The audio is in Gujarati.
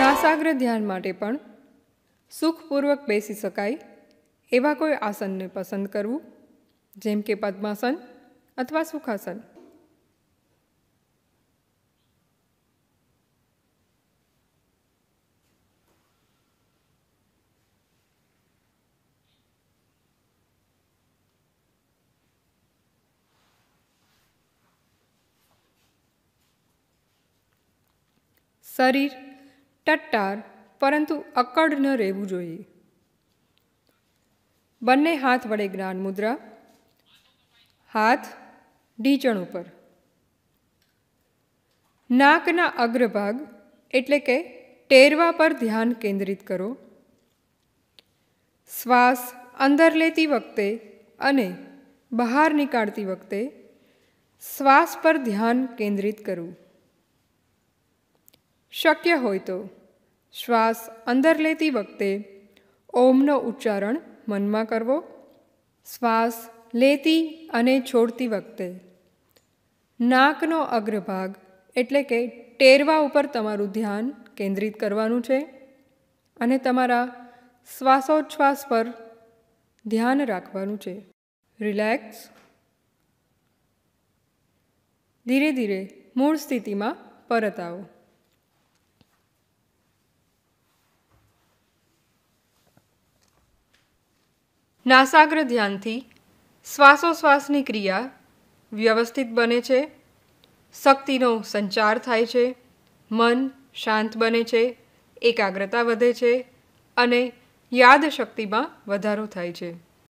નાસાગ્ર ધ્યાન માટે પણ સુખપૂર્વક બેસી શકાય એવા કોઈ આસનને પસંદ કરવું જેમ કે પદ્માસન અથવા સુખાસન શરીર ટટ્ટાર પરંતુ અકડ ન રહેવું જોઈએ બંને હાથ વડે જ્ઞાન મુદ્રા હાથ ઢીચણ ઉપર નાકના અગ્રભાગ એટલે કે ટેરવા પર ધ્યાન કેન્દ્રિત કરો શ્વાસ અંદર લેતી વખતે અને બહાર નીકાળતી વખતે શ્વાસ પર ધ્યાન કેન્દ્રિત કરવું શક્ય હોય તો શ્વાસ અંદર લેતી વખતે ઓમનો ઉચ્ચારણ મનમાં કરવો શ્વાસ લેતી અને છોડતી વખતે નાકનો અગ્રભાગ એટલે કે ટેરવા ઉપર તમારું ધ્યાન કેન્દ્રિત કરવાનું છે અને તમારા શ્વાસોચ્છ્વાસ પર ધ્યાન રાખવાનું છે રિલેક્સ ધીરે ધીરે મૂળ સ્થિતિમાં પરત આવો નાસાગ્ર ધ્યાનથી શ્વાસોશ્વાસની ક્રિયા વ્યવસ્થિત બને છે શક્તિનો સંચાર થાય છે મન શાંત બને છે એકાગ્રતા વધે છે અને યાદશક્તિમાં વધારો થાય છે